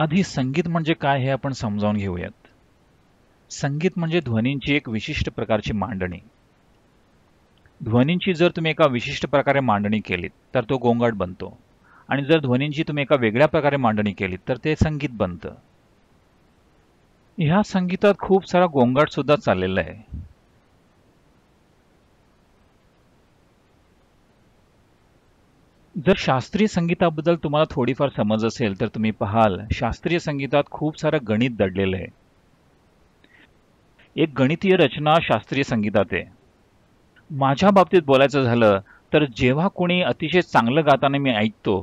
आधी संगीत म्हणजे काय हे आपण समजावून घेऊयात संगीत म्हणजे ध्वनींची एक विशिष्ट प्रकारची मांडणी ध्वनींची जर तुम्ही एका विशिष्ट प्रकारे मांडणी केलीत तर तो गोंगाट बनतो आणि जर ध्वनींची तुम्ही एका वेगळ्या प्रकारे मांडणी केलीत तर ते संगीत बनतं ह्या संगीतात खूप सारा गोंगाट सुद्धा चाललेला आहे जर शास्त्रीय संगीताबद्दल तुम्हाला थोडीफार समज असेल तर तुम्ही पाहाल शास्त्रीय संगीतात खूप सारं गणित दडलेलं आहे एक गणितीय रचना शास्त्रीय संगीतात आहे माझ्या बाबतीत बोलायचं झालं तर जेव्हा कोणी अतिशय चांगलं गाताना मी ऐकतो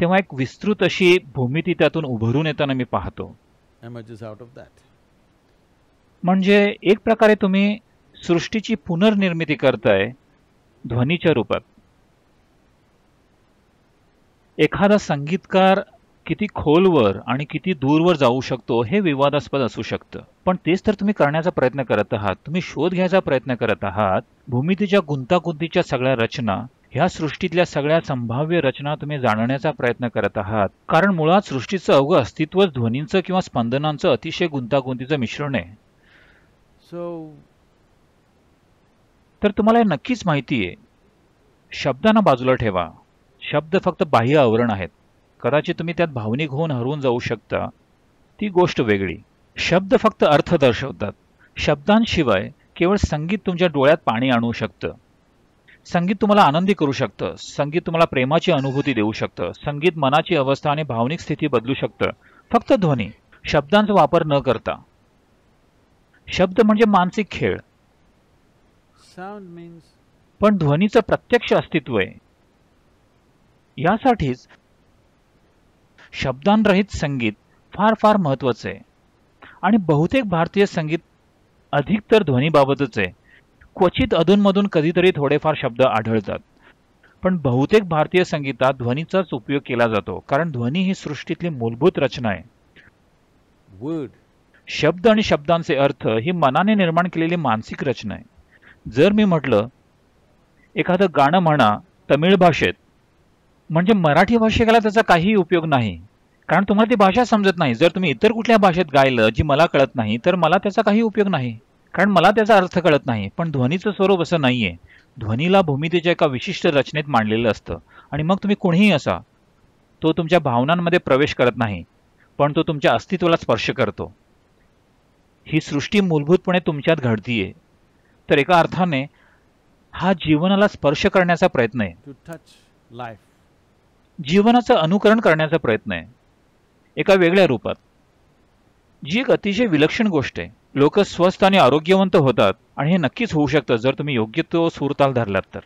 तेव्हा एक विस्तृत अशी भूमिती त्यातून उभरून येताना मी पाहतो म्हणजे एक प्रकारे तुम्ही सृष्टीची पुनर्निर्मिती करताय ध्वनीच्या रूपात एखादा संगीतकार किती खोलवर आणि किती दूरवर जाऊ शकतो हे विवादास्पद असू शकतं पण तेच तर तुम्ही करण्याचा प्रयत्न करत आहात तुम्ही शोध घ्यायचा प्रयत्न करत आहात भूमितीच्या गुंतागुंतीच्या सगळ्या रचना ह्या सृष्टीतल्या सगळ्या संभाव्य रचना तुम्ही जाणण्याचा प्रयत्न करत आहात कारण मुळात सृष्टीचं अवघं अस्तित्व ध्वनींचं किंवा स्पंदनांचं अतिशय गुंतागुंतीचं मिश्रण आहे सो तर तुम्हाला नक्कीच माहिती आहे शब्दांना बाजूला ठेवा शब्द फक्त बाह्य आवरण आहेत कदाचित तुम्ही त्यात भावनिक होऊन हरवून जाऊ शकता ती गोष्ट वेगळी शब्द फक्त अर्थ दर्शवतात शब्दांशिवाय केवळ संगीत तुमच्या डोळ्यात पाणी आणू शकतं संगीत तुम्हाला आनंदी करू शकतं संगीत तुम्हाला प्रेमाची अनुभूती देऊ शकतं संगीत मनाची अवस्था आणि भावनिक स्थिती बदलू शकतं फक्त ध्वनी शब्दांचा वापर न करता शब्द म्हणजे मानसिक खेळ पण ध्वनीचं प्रत्यक्ष अस्तित्व आहे यासाठीच शब्दांरहित संगीत फार फार महत्वाचं आहे आणि बहुतेक भारतीय संगीत अधिकतर ध्वनीबाबतच आहे क्वचित अधूनमधून कधीतरी थोडेफार शब्द आढळतात पण बहुतेक भारतीय संगीतात ध्वनीचाच उपयोग केला जातो कारण ध्वनी ही सृष्टीतली मूलभूत रचना आहे वर्ड शब्द आणि शब्दांचे अर्थ ही मनाने निर्माण केलेली मानसिक रचना आहे जर मी म्हटलं एखादं गाणं म्हणा तमिळ भाषेत म्हणजे मराठी भाषिकाला त्याचा काही उपयोग नाही कारण तुम्हाला ती भाषा समजत नाही जर तुम्ही इतर कुठल्या भाषेत गायलं जी मला कळत नाही तर मला त्याचा काही उपयोग नाही कारण मला त्याचा अर्थ कळत नाही पण ध्वनीचं स्वरूप असं नाही आहे ध्वनीला भूमितेच्या एका विशिष्ट रचनेत मांडलेलं असतं आणि मग तुम्ही कोणीही असा तो तुमच्या भावनांमध्ये प्रवेश करत नाही पण तो तुमच्या अस्तित्वाला स्पर्श करतो ही सृष्टी मूलभूतपणे तुमच्यात घडतीये तर एका अर्थाने हा जीवनाला स्पर्श करण्याचा प्रयत्न आहे जीवनाचं अनुकरण करण्याचा प्रयत्न आहे एका वेगळ्या रूपात जी एक अतिशय विलक्षण गोष्ट आहे लोक स्वस्त आणि आरोग्यवंत होतात आणि हे नक्कीच होऊ शकतं जर तुम्ही योग्य तो सूरताल धरलात तर